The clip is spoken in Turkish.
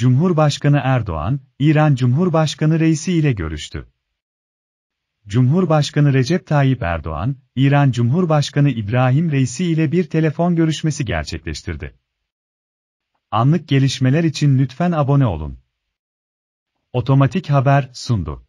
Cumhurbaşkanı Erdoğan, İran Cumhurbaşkanı Reisi ile görüştü. Cumhurbaşkanı Recep Tayyip Erdoğan, İran Cumhurbaşkanı İbrahim Reisi ile bir telefon görüşmesi gerçekleştirdi. Anlık gelişmeler için lütfen abone olun. Otomatik haber sundu.